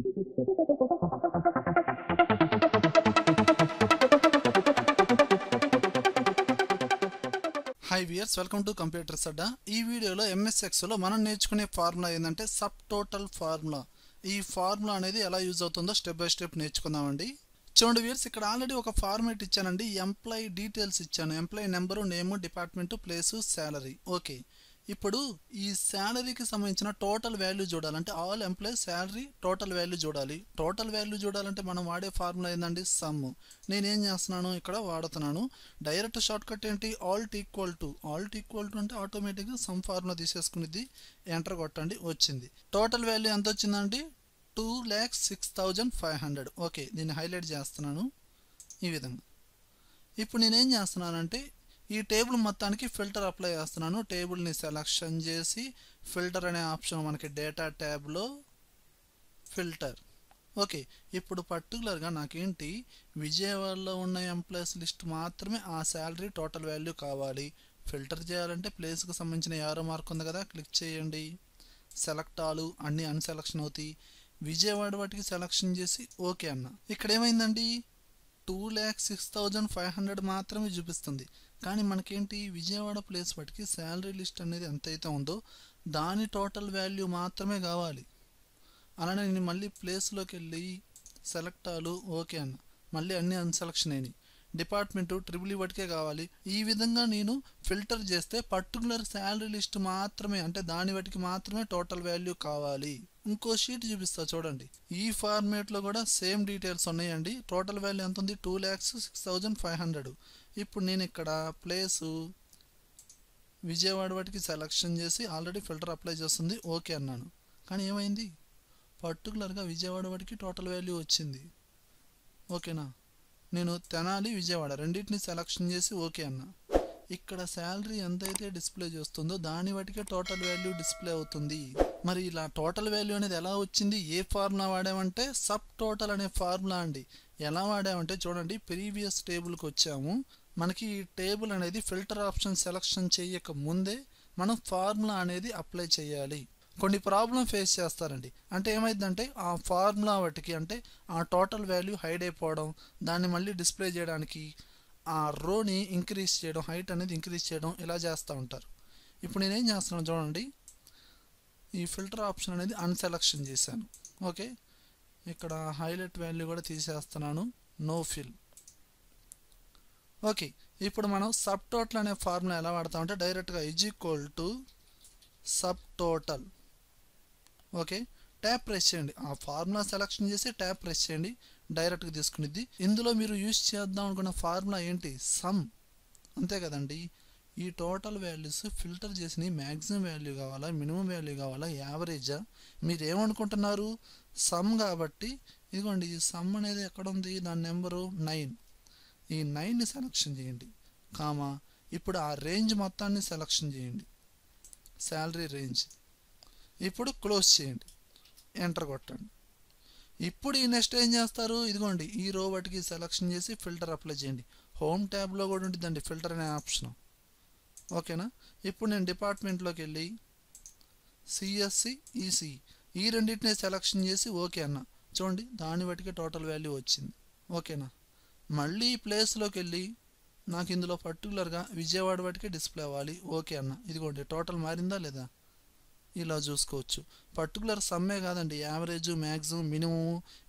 high viewers welcome to computers Adda ఈ వీడియోలో MS ఎక్స్లో మనం నేర్చుకునే ఫార్ములా ఏంటంటే సబ్ టోటల్ ఫార్ములా ఈ ఫార్ములా అనేది ఎలా యూజ్ అవుతుందో స్టెప్ బై స్టెప్ నేర్చుకుందామండి చూడండి వీర్స్ ఇక్కడ ఆల్రెడీ ఒక ఫార్మేట్ ఇచ్చానండి ఎంప్లాయీ డీటెయిల్స్ ఇచ్చాను employee number name department place salary okay ఇప్పుడు ఈ శాలరీకి సంబంధించిన టోటల్ వాల్యూ చూడాలంటే all employee salary total value చూడాలి టోటల్ వాల్యూ చూడాలంటే మనం వాడే ఫార్ములా ఏందండి సమ్ నేనేం చేస్తున్నాను ఇక్కడ వాడుతున్నాను డైరెక్ట్ షార్ట్ కట్ ఏంటి alt equal to alt equal to అంటే ఆటోమేటిక్గా సమ్ ఫార్ములా తీసేసుకునేది ఎంటర్ కొట్టండి వచ్చింది టోటల్ వాల్యూ ఎంత వచ్చిందండి two lakhs six thousand five hundred okay దీన్ని హైలైట్ చేస్తున్నాను ఈ విధంగా ఇప్పుడు నేనేం చేస్తున్నానంటే ఈ టేబుల్ మొత్తానికి ఫిల్టర్ అప్లై చేస్తున్నాను టేబుల్ని సెలక్షన్ చేసి ఫిల్టర్ అనే ఆప్షన్ మనకి డేటా ట్యాబ్లో ఫిల్టర్ ఓకే ఇప్పుడు పర్టికులర్గా నాకేంటి విజయవాడలో ఉన్న ఎంప్లాయీస్ లిస్ట్ మాత్రమే ఆ శాలరీ టోటల్ వాల్యూ కావాలి ఫిల్టర్ చేయాలంటే ప్లేస్కి సంబంధించిన యారో మార్క్ ఉంది కదా క్లిక్ చేయండి సెలెక్ట్ ఆలు అన్నీ అన్సెలక్షన్ అవుతాయి విజయవాడ వాటికి సెలక్షన్ చేసి ఓకే అన్న ఇక్కడ ఏమైందండి two lakh six thousand five hundred మాత్రమే చూపిస్తుంది కానీ మనకేంటి విజయవాడ ప్లేస్ బట్టి శాలరీ లిస్ట్ అనేది ఎంతైతే ఉందో దాని టోటల్ వాల్యూ మాత్రమే కావాలి అలానే నేను మళ్ళీ ప్లేస్లోకి వెళ్ళి సెలెక్ట్ ఆలు ఓకే అన్న మళ్ళీ అన్ని అన్సెలక్షన్ అయినాయి డిపార్ట్మెంటు ట్రిపుల్ ఇవ్వటికే e కావాలి ఈ విధంగా నేను ఫిల్టర్ చేస్తే పర్టికులర్ శాలరీ లిస్ట్ మాత్రమే అంటే దాని వాటికి మాత్రమే టోటల్ వాల్యూ కావాలి ఇంకో షీట్ చూపిస్తా చూడండి ఈ ఫార్మేట్లో కూడా సేమ్ డీటెయిల్స్ ఉన్నాయండి టోటల్ వాల్యూ ఎంత ఉంది two lakhs six thousand five hundred ఇప్పుడు నేను ఇక్కడ ప్లేసు విజయవాడ వాటికి సెలక్షన్ చేసి ఆల్రెడీ ఫిల్టర్ అప్లై చేస్తుంది ఓకే అన్నాను కానీ ఏమైంది పర్టికులర్గా విజయవాడ వాటికి టోటల్ వాల్యూ వచ్చింది ఓకేనా నేను తెనాలి విజయవాడ రెండింటిని సెలక్షన్ చేసి ఓకే అన్నా ఇక్కడ శాలరీ ఎంతైతే డిస్ప్లే చేస్తుందో దాని వాటికే టోటల్ వాల్యూ డిస్ప్లే అవుతుంది మరి ఇలా టోటల్ వాల్యూ అనేది ఎలా వచ్చింది ఏ ఫార్ములా వాడామంటే సబ్ టోటల్ అనే ఫార్ములా అండి ఎలా వాడామంటే చూడండి ప్రీవియస్ టేబుల్కి వచ్చాము మనకి ఈ టేబుల్ అనేది ఫిల్టర్ ఆప్షన్ సెలక్షన్ చేయక ముందే మనం ఫార్ములా అనేది అప్లై చేయాలి కొన్ని ప్రాబ్లం ఫేస్ చేస్తారండి అంటే ఏమైందంటే ఆ ఫార్ములా వాటికి అంటే ఆ టోటల్ వాల్యూ హైడ్ అయిపోవడం దాన్ని మళ్ళీ డిస్ప్లే చేయడానికి ఆ రోని ఇంక్రీజ్ చేయడం హైట్ అనేది ఇంక్రీజ్ చేయడం ఇలా చేస్తూ ఉంటారు ఇప్పుడు నేనేం చేస్తున్నాను చూడండి ఈ ఫిల్టర్ ఆప్షన్ అనేది అన్సెలక్షన్ చేశాను ఓకే ఇక్కడ హైలైట్ వాల్యూ కూడా తీసేస్తున్నాను నో ఫిల్ ఓకే ఇప్పుడు మనం సబ్ టోటల్ అనే ఫార్ములా ఎలా వాడతామంటే డైరెక్ట్గా is equal to sub total okay tab press చేయండి ఆ ఫార్ములా సెలక్షన్ చేసి ట్యాప్ ప్రెస్ చేయండి డైరెక్ట్గా తీసుకునిద్ది ఇందులో మీరు యూజ్ చేద్దాం అనుకున్న ఫార్ములా ఏంటి సమ్ అంతే కదండి ఈ టోటల్ వాల్యూస్ ఫిల్టర్ చేసిన మ్యాక్సిమం వాల్యూ కావాలా మినిమం వాల్యూ కావాలా యావరేజా మీరు ఏమనుకుంటున్నారు సమ్ కాబట్టి ఇదిగోండి ఈ సమ్ అనేది ఎక్కడ ఉంది దాని నెంబరు నైన్ ఈ నైన్ని సెలక్షన్ చేయండి కామా ఇప్పుడు ఆ రేంజ్ మొత్తాన్ని సెలక్షన్ చేయండి శాలరీ రేంజ్ ఇప్పుడు క్లోజ్ చేయండి ఎంటర్ కొట్టండి ఇప్పుడు ఈ నెక్స్ట్ ఏం చేస్తారు ఇదిగోండి ఈ రో వాటికి సెలక్షన్ చేసి ఫిల్టర్ అప్లై చేయండి హోమ్ ట్యాబ్లో కూడా ఉంటుందండి ఫిల్టర్ అనే ఆప్షన్ ఓకేనా ఇప్పుడు నేను డిపార్ట్మెంట్లోకి వెళ్ళి సిఎస్సి ఈసీ e ఈ రెండింటిని సెలక్షన్ చేసి ఓకే అన్న చూడండి దాన్ని బట్టికే టోటల్ వాల్యూ వచ్చింది ఓకేనా మళ్ళీ ప్లేస్లోకి వెళ్ళి నాకు ఇందులో పర్టికులర్గా విజయవాడ వాటికి డిస్ప్లే అవ్వాలి ఓకే అన్న ఇదిగోండి టోటల్ మారిందా లేదా ఇలా చూసుకోవచ్చు పర్టికులర్ సమ్మే కాదండి యావరేజ్ మ్యాక్సిమం మినిమం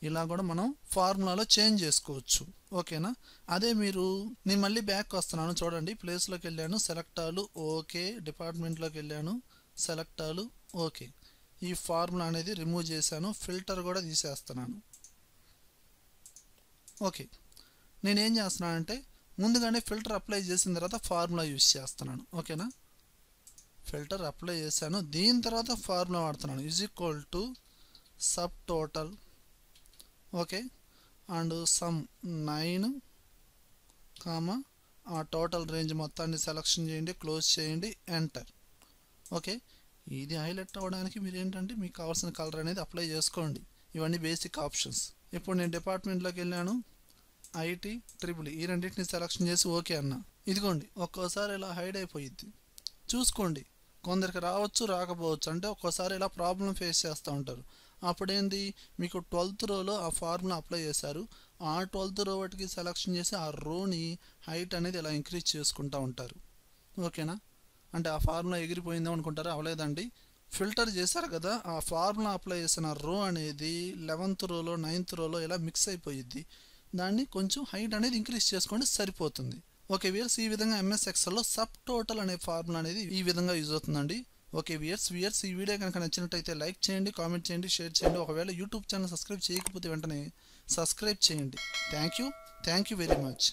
ఇలా కూడా మనం ఫార్ములాలో చేంజ్ చేసుకోవచ్చు ఓకేనా అదే మీరు నేను మళ్ళీ బ్యాక్ వస్తున్నాను చూడండి ప్లేస్లోకి వెళ్ళాను సెలెక్టాలు ఓకే డిపార్ట్మెంట్లోకి వెళ్ళాను సెలెక్టాలు ఓకే ఈ ఫార్ములా అనేది రిమూవ్ చేశాను ఫిల్టర్ కూడా తీసేస్తున్నాను ఓకే నేనేం చేస్తున్నానంటే ముందుగానే ఫిల్టర్ అప్లై చేసిన తర్వాత ఫార్ములా యూస్ చేస్తున్నాను ఓకేనా ఫిల్టర్ అప్లై చేశాను దీని తర్వాత ఫార్ములా వాడుతున్నాను is equal to sub total okay and sum nine comma ఆ టోటల్ రేంజ్ మొత్తాన్ని సెలక్షన్ చేయండి క్లోజ్ చేయండి ఎంటర్ ఓకే ఇది హైలైట్ అవ్వడానికి మీరు ఏంటంటే మీకు కావాల్సిన కలర్ అనేది అప్లై చేసుకోండి ఇవన్నీ బేసిక్ ఆప్షన్స్ ఇప్పుడు నేను డిపార్ట్మెంట్లోకి వెళ్ళాను ఐటీ ట్రిపుల్ ఈ రెండింటిని సెలక్షన్ చేసి ఓకే అన్న ఇదిగోండి ఒక్కోసారి ఇలా హైడ్ అయిపోయిద్ది చూసుకోండి కొందరికి రావచ్చు రాకపోవచ్చు అంటే ఒక్కోసారి ఇలా ప్రాబ్లం ఫేస్ చేస్తూ ఉంటారు అప్పుడేంది మీకు ట్వెల్త్ రోలో ఆ ఫార్ములా అప్లై చేశారు ఆ ట్వెల్త్ రో వాటికి సెలక్షన్ చేసి ఆ రోని హైట్ అనేది ఇలా ఇంక్రీజ్ చేసుకుంటూ ఉంటారు ఓకేనా అంటే ఆ ఫార్ములా ఎగిరిపోయిందో అనుకుంటారు అవలేదండి ఫిల్టర్ చేశారు కదా ఆ ఫార్ములా అప్లై చేసిన రో అనేది లెవెంత్ రోలో నైన్త్ రోలో ఇలా మిక్స్ అయిపోయిద్ది దాన్ని కొంచెం హైట్ అనేది ఇంక్రీజ్ చేసుకోండి సరిపోతుంది ఓకే వియర్స్ ఈ విధంగా ఎంఎస్ ఎక్సెల్లో సబ్ టోటల్ అనే ఫార్ములా అనేది ఈ విధంగా యూజ్ అవుతుందండి ఓకే వియర్స్ వియర్స్ ఈ వీడియో కనుక నచ్చినట్టయితే లైక్ చేయండి కామెంట్ చేయండి షేర్ చేయండి ఒకవేళ యూట్యూబ్ ఛానల్ సబ్స్క్రైబ్ చేయకపోతే వెంటనే సబ్స్క్రైబ్ చేయండి thank you thank you very much